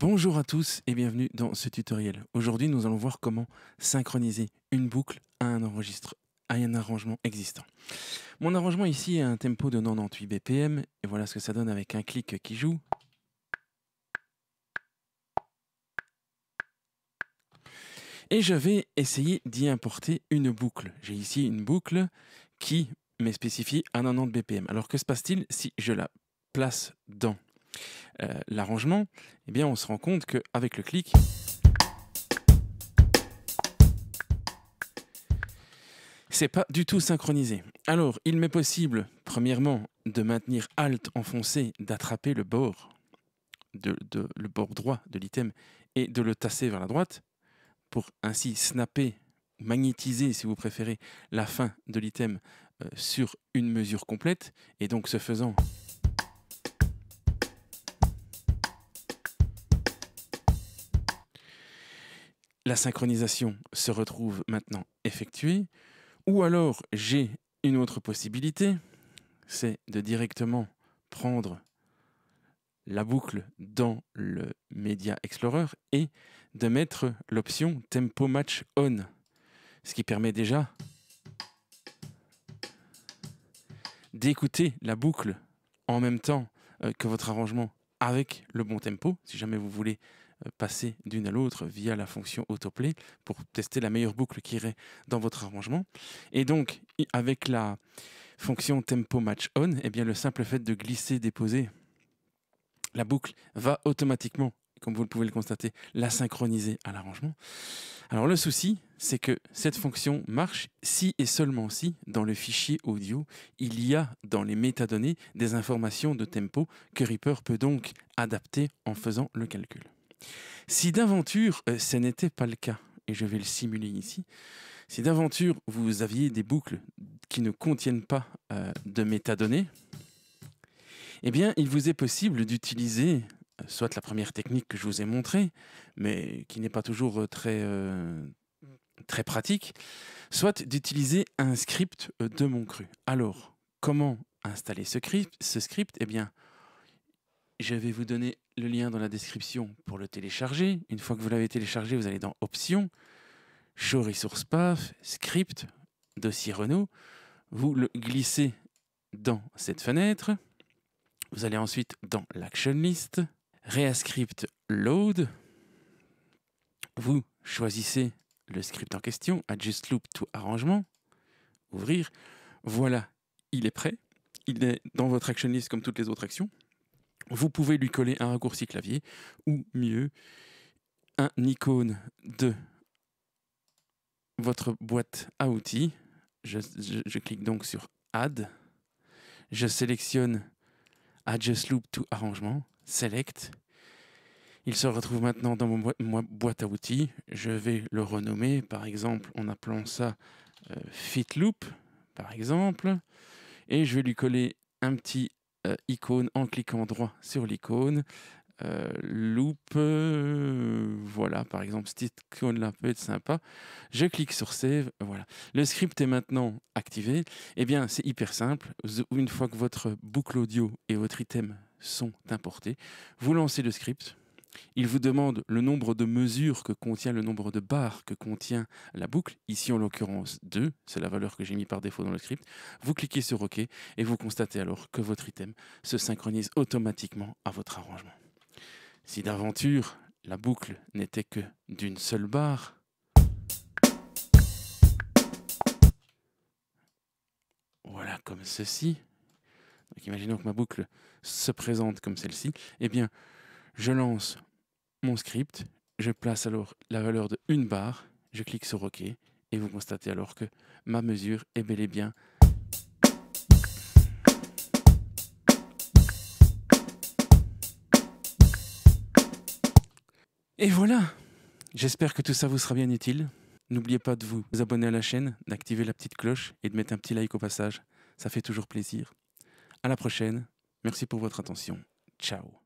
Bonjour à tous et bienvenue dans ce tutoriel. Aujourd'hui, nous allons voir comment synchroniser une boucle à un enregistre, à un arrangement existant. Mon arrangement ici a un tempo de 98 BPM et voilà ce que ça donne avec un clic qui joue. Et je vais essayer d'y importer une boucle. J'ai ici une boucle qui m'est spécifiée à 90 BPM. Alors que se passe-t-il si je la place dans euh, l'arrangement, eh bien on se rend compte qu'avec le clic, c'est pas du tout synchronisé. Alors, il m'est possible, premièrement, de maintenir Alt enfoncé, d'attraper le bord, de, le bord droit de l'item et de le tasser vers la droite pour ainsi snapper, magnétiser, si vous préférez, la fin de l'item euh, sur une mesure complète et donc ce faisant. la synchronisation se retrouve maintenant effectuée. Ou alors, j'ai une autre possibilité, c'est de directement prendre la boucle dans le Media Explorer et de mettre l'option Tempo Match On, ce qui permet déjà d'écouter la boucle en même temps euh, que votre arrangement avec le bon tempo, si jamais vous voulez passer d'une à l'autre via la fonction autoplay pour tester la meilleure boucle qui irait dans votre arrangement. Et donc, avec la fonction tempo match on, eh bien, le simple fait de glisser, déposer la boucle va automatiquement, comme vous le pouvez le constater, la synchroniser à l'arrangement. Alors le souci, c'est que cette fonction marche si et seulement si, dans le fichier audio, il y a dans les métadonnées des informations de tempo que Reaper peut donc adapter en faisant le calcul. Si d'aventure euh, ce n'était pas le cas, et je vais le simuler ici, si d'aventure vous aviez des boucles qui ne contiennent pas euh, de métadonnées, eh bien il vous est possible d'utiliser euh, soit la première technique que je vous ai montrée, mais qui n'est pas toujours très, très pratique, soit d'utiliser un script de mon cru. Alors, comment installer ce script, ce script Eh bien, je vais vous donner le lien dans la description pour le télécharger. Une fois que vous l'avez téléchargé, vous allez dans Options, Show Resource Path, Script, Dossier Renault. Vous le glissez dans cette fenêtre. Vous allez ensuite dans l'Action List, Reascript Load. Vous choisissez le script en question, Adjust Loop to Arrangement. Ouvrir. Voilà, il est prêt. Il est dans votre Action List comme toutes les autres actions vous pouvez lui coller un raccourci clavier ou mieux, un icône de votre boîte à outils. Je, clique donc sur Add. Je sélectionne Adjust Loop to Arrangement, Select. Il se retrouve maintenant dans mon boîte à outils. Je vais le renommer, par exemple, en appelant ça euh, Fit Loop, par exemple. Et je vais lui coller un petit euh, icône en cliquant droit sur l'icône. Euh, loop, euh, voilà, par exemple, cette icône-là peut être sympa. Je clique sur Save, voilà. Le script est maintenant activé. et eh bien, c'est hyper simple. Une fois que votre boucle audio et votre item sont importés, vous lancez le script, il vous demande le nombre de mesures que contient le nombre de barres que contient la boucle, ici en l'occurrence 2, c'est la valeur que j'ai mis par défaut dans le script. Vous cliquez sur OK et vous constatez alors que votre item se synchronise automatiquement à votre arrangement. Si d'aventure la boucle n'était que d'une seule barre, voilà comme ceci. imaginons que ma boucle se présente comme celle-ci, eh bien je lance mon script, je place alors la valeur de une barre, je clique sur OK et vous constatez alors que ma mesure est bel et bien Et voilà J'espère que tout ça vous sera bien utile. N'oubliez pas de vous abonner à la chaîne, d'activer la petite cloche et de mettre un petit like au passage. Ça fait toujours plaisir. À la prochaine. Merci pour votre attention. Ciao